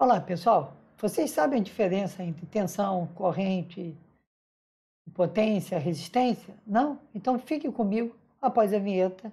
Olá, pessoal. Vocês sabem a diferença entre tensão, corrente, potência, resistência? Não? Então fique comigo após a vinheta.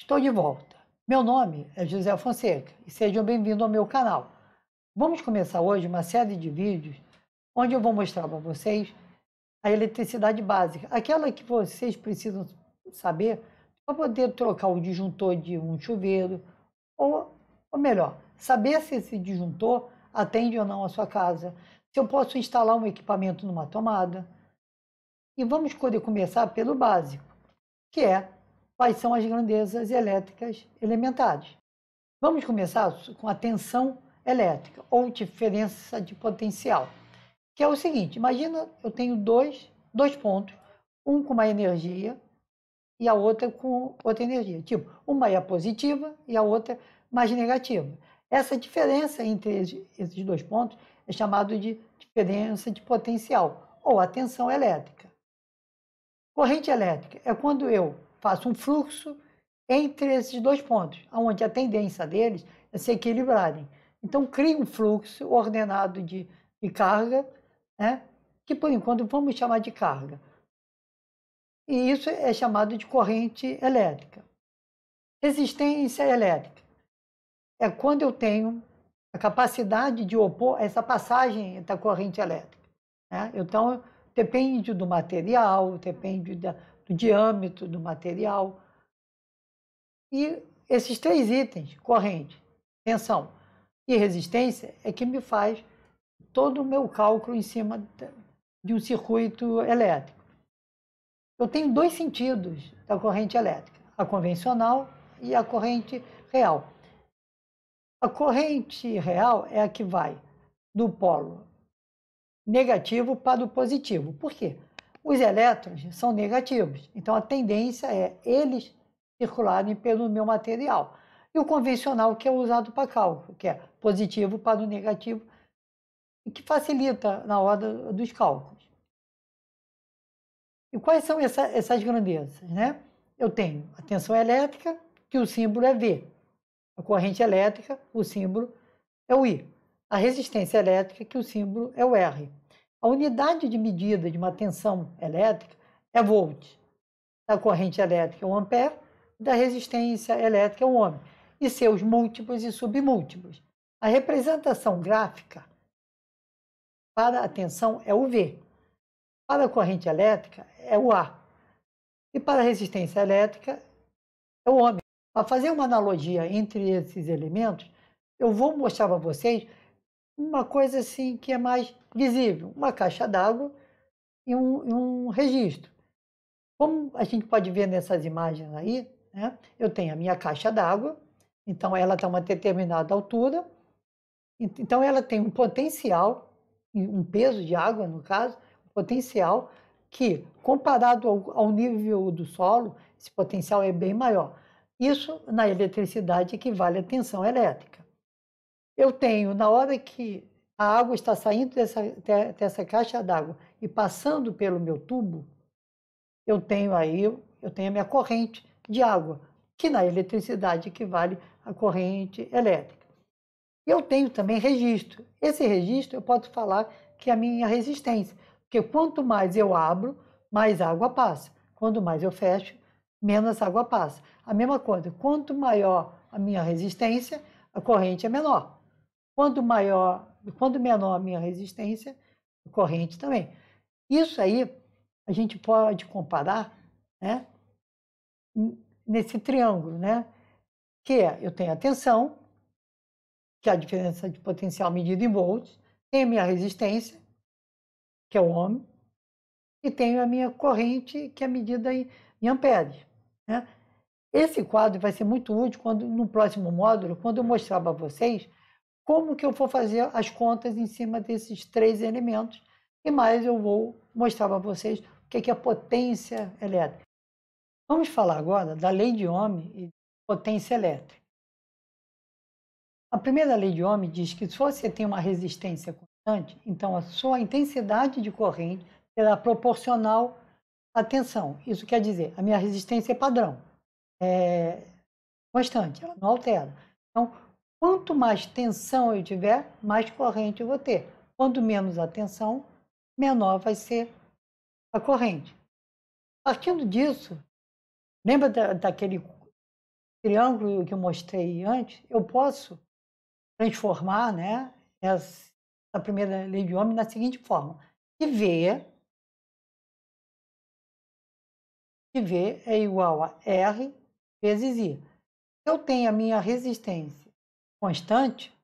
Estou de volta. Meu nome é José Fonseca e sejam bem-vindos ao meu canal. Vamos começar hoje uma série de vídeos onde eu vou mostrar para vocês a eletricidade básica, aquela que vocês precisam saber para poder trocar o disjuntor de um chuveiro, ou, ou melhor, saber se esse disjuntor atende ou não a sua casa, se eu posso instalar um equipamento numa tomada. E vamos poder começar pelo básico, que é quais são as grandezas elétricas elementares. Vamos começar com a tensão elétrica, ou diferença de potencial, que é o seguinte, imagina eu tenho dois, dois pontos, um com uma energia e a outra com outra energia. Tipo, uma é positiva e a outra mais negativa. Essa diferença entre esses dois pontos é chamado de diferença de potencial ou tensão elétrica. Corrente elétrica é quando eu faço um fluxo entre esses dois pontos, onde a tendência deles é se equilibrarem. Então, cria um fluxo ordenado de, de carga, né, que por enquanto vamos chamar de carga e isso é chamado de corrente elétrica. Resistência elétrica é quando eu tenho a capacidade de opor essa passagem da corrente elétrica. Né? Então, depende do material, depende da, do diâmetro do material. E esses três itens, corrente, tensão e resistência, é que me faz todo o meu cálculo em cima de um circuito elétrico. Eu tenho dois sentidos da corrente elétrica, a convencional e a corrente real. A corrente real é a que vai do polo negativo para o positivo. Por quê? Os elétrons são negativos, então a tendência é eles circularem pelo meu material. E o convencional que é usado para cálculo, que é positivo para o negativo, que facilita na hora dos cálculos. E quais são essa, essas grandezas? Né? Eu tenho a tensão elétrica, que o símbolo é V. A corrente elétrica, o símbolo é o I. A resistência elétrica, que o símbolo é o R. A unidade de medida de uma tensão elétrica é volt. Da corrente elétrica é o ampere, da resistência elétrica é o ohm. E seus múltiplos e submúltiplos. A representação gráfica para a tensão é o V. Para a corrente elétrica é o ar E para a resistência elétrica é o ohm. Para fazer uma analogia entre esses elementos, eu vou mostrar para vocês uma coisa assim que é mais visível, uma caixa d'água e um, um, registro. Como a gente pode ver nessas imagens aí, né, eu tenho a minha caixa d'água, então ela está a uma determinada altura, então ela tem um potencial, um peso de água no caso, potencial que, comparado ao, nível do solo, esse potencial é bem maior. Isso na eletricidade equivale à tensão elétrica. Eu tenho, na hora que a água está saindo dessa, dessa caixa d'água e passando pelo meu tubo, eu tenho aí, eu tenho a minha corrente de água, que na eletricidade equivale à corrente elétrica. Eu tenho também registro. Esse registro eu posso falar que é a minha resistência. Porque quanto mais eu abro, mais água passa. Quanto mais eu fecho, menos água passa. A mesma coisa, quanto maior a minha resistência, a corrente é menor. Quanto maior, quanto menor a minha resistência, a corrente também. Isso aí a gente pode comparar, né? Nesse triângulo, né? Que é, eu tenho a tensão, que é a diferença de potencial medida em volts, tem a minha resistência, que é o ohm, e tenho a minha corrente, que é medida em, em amperes. Né? Esse quadro vai ser muito útil quando, no próximo módulo, quando eu mostrar para vocês como que eu vou fazer as contas em cima desses três elementos, e mais eu vou mostrar para vocês o é que é potência elétrica. Vamos falar agora da lei de Ohm e potência elétrica. A primeira lei de Ohm diz que se você tem uma resistência com então, a sua intensidade de corrente será proporcional à tensão. Isso quer dizer, a minha resistência é padrão, é constante, ela não altera. Então, quanto mais tensão eu tiver, mais corrente eu vou ter. Quanto menos a tensão, menor vai ser a corrente. Partindo disso, lembra da, daquele triângulo que eu mostrei antes? Eu posso transformar né, essa da primeira lei de Homem na seguinte forma: que V, que V é igual a R vezes I. Se eu tenho a minha resistência constante,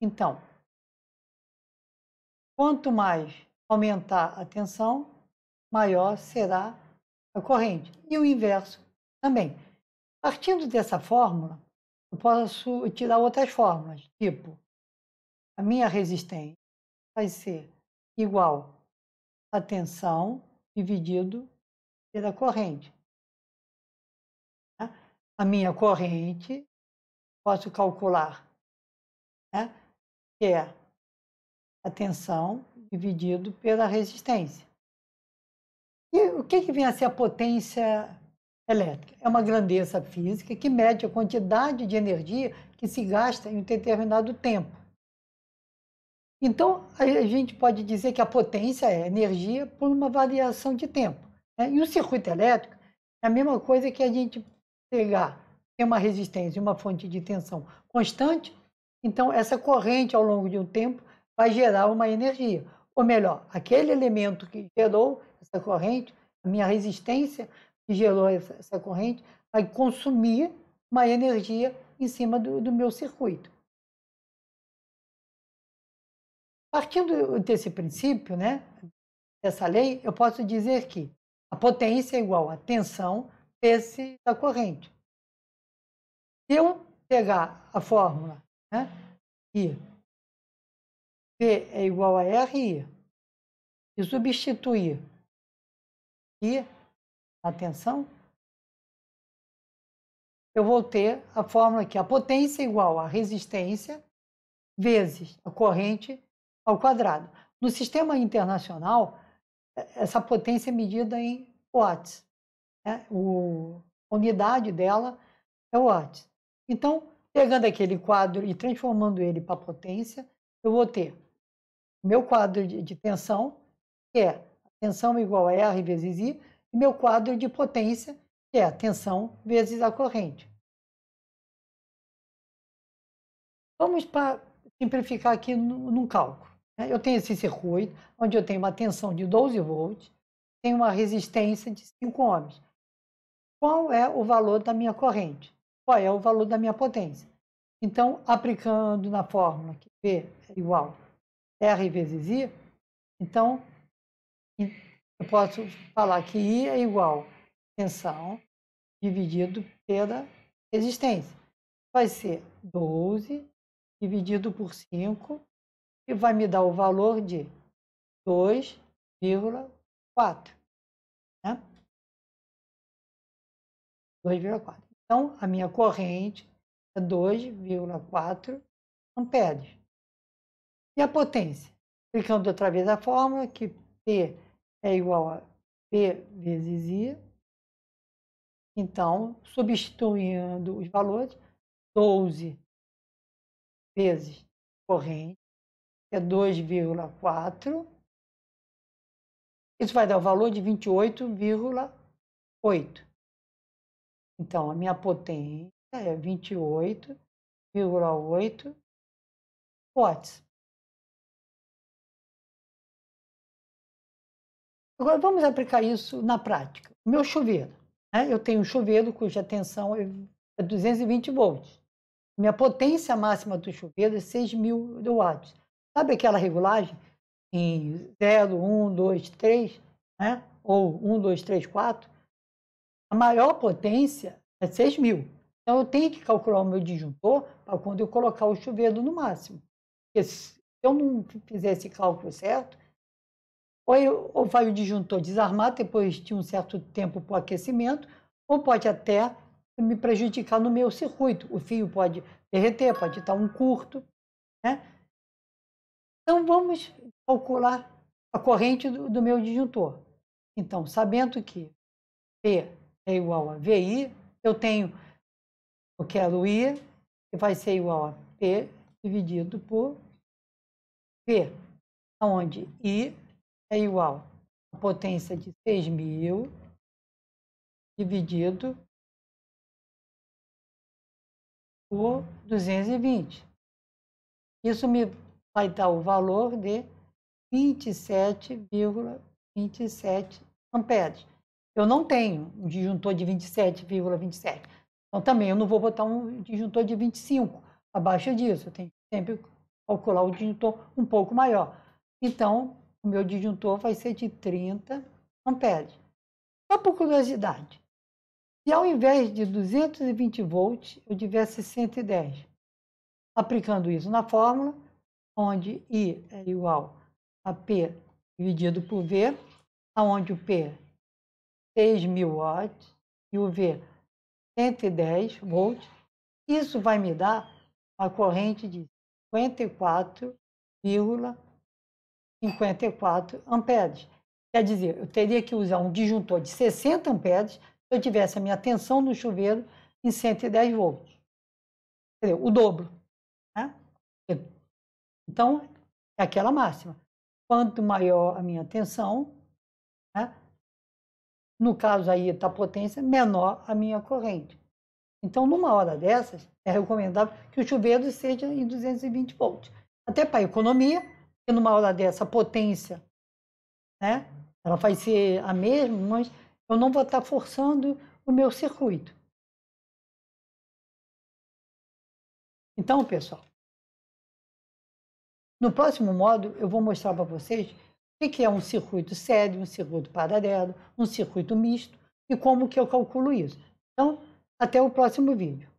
então, quanto mais aumentar a tensão, maior será a corrente. E o inverso também. Partindo dessa fórmula, eu posso tirar outras fórmulas, tipo a minha resistência vai ser igual a tensão dividido pela corrente. Né? A minha corrente, posso calcular, né, que é a tensão dividido pela resistência. E o que, que vem a ser a potência elétrica? É uma grandeza física que mede a quantidade de energia que se gasta em um determinado tempo. Então, a gente pode dizer que a potência é energia por uma variação de tempo. Né? E o circuito elétrico é a mesma coisa que a gente pegar tem uma resistência, uma fonte de tensão constante, então essa corrente ao longo de um tempo vai gerar uma energia. Ou melhor, aquele elemento que gerou essa corrente, a minha resistência que gerou essa, essa corrente, vai consumir uma energia em cima do, do meu circuito. Partindo desse princípio, né, dessa lei, eu posso dizer que a potência é igual à tensão vezes a corrente. Se eu pegar a fórmula né, I, P é igual a RI, e substituir I na tensão, eu vou ter a fórmula que é a potência é igual à resistência vezes a corrente ao quadrado. No sistema internacional, é, essa potência é medida em watts. Né? O, a unidade dela é watts. Então, pegando aquele quadro e transformando ele para potência, eu vou ter meu quadro de, de tensão, que é tensão igual a R vezes I, e meu quadro de potência, que é a tensão vezes a corrente. Vamos para simplificar aqui num cálculo. Né? Eu tenho esse circuito, onde eu tenho uma tensão de 12 volts, tenho uma resistência de 5 ohms. Qual é o valor da minha corrente? Qual é o valor da minha potência? Então, aplicando na fórmula que V é igual a R vezes I, então eu posso falar que I é igual a tensão dividido pela resistência. Vai ser 12 dividido por 5 e vai me dar o valor de 2,4. Né? 2,4. Então, a minha corrente é 2,4 amperes. E a potência? clicando outra vez a fórmula, que P é igual a P vezes I. Então, substituindo os valores, 12 vezes corrente é 2,4. Isso vai dar o valor de 28,8. Então, a minha potência é 28,8 watts. Agora, vamos aplicar isso na prática. meu chuveiro. Né? Eu tenho um chuveiro cuja tensão é 220 volts. Minha potência máxima do chuveiro é 6.000 watts. Sabe aquela regulagem em 0, 1, 2, 3, né? ou 1, 2, 3, 4? A maior potência é 6 mil. Então, eu tenho que calcular o meu disjuntor para quando eu colocar o chuveiro no máximo. Porque se eu não fizer esse cálculo certo, ou, eu, ou vai o disjuntor desarmar depois de um certo tempo para o aquecimento, ou pode até me prejudicar no meu circuito. O fio pode derreter, pode estar um curto. Né? Então vamos calcular a corrente do, do meu disjuntor. Então, sabendo que P é igual a VI, eu tenho, eu quero I, que vai ser igual a P dividido por V, onde I é igual a potência de 6.000 dividido por 220. Isso me vai dar o valor de 27,27 amperes. Eu não tenho um disjuntor de 27,27. ,27. Então, também eu não vou botar um disjuntor de 25 abaixo disso. Eu tenho que sempre calcular o disjuntor um pouco maior. Então, o meu disjuntor vai ser de 30 amperes. Só por curiosidade, se ao invés de 220 volts, eu tivesse 110, aplicando isso na fórmula, onde I é igual a P dividido por V, aonde o P 6 mil watts e o V 110 volts, isso vai me dar uma corrente de 54,54 ,54 amperes. Quer dizer, eu teria que usar um disjuntor de 60 amperes se eu tivesse a minha tensão no chuveiro em 110 volts. Quer dizer, o dobro. Então, é aquela máxima. Quanto maior a minha tensão, né? no caso aí da potência, menor a minha corrente. Então, numa hora dessas, é recomendável que o chuveiro seja em 220 volts. Até para economia, porque numa hora dessa, a potência, né? ela vai ser a mesma, mas eu não vou estar forçando o meu circuito. Então, pessoal, no próximo módulo, eu vou mostrar para vocês o que é um circuito sério, um circuito paralelo, um circuito misto e como que eu calculo isso. Então, até o próximo vídeo.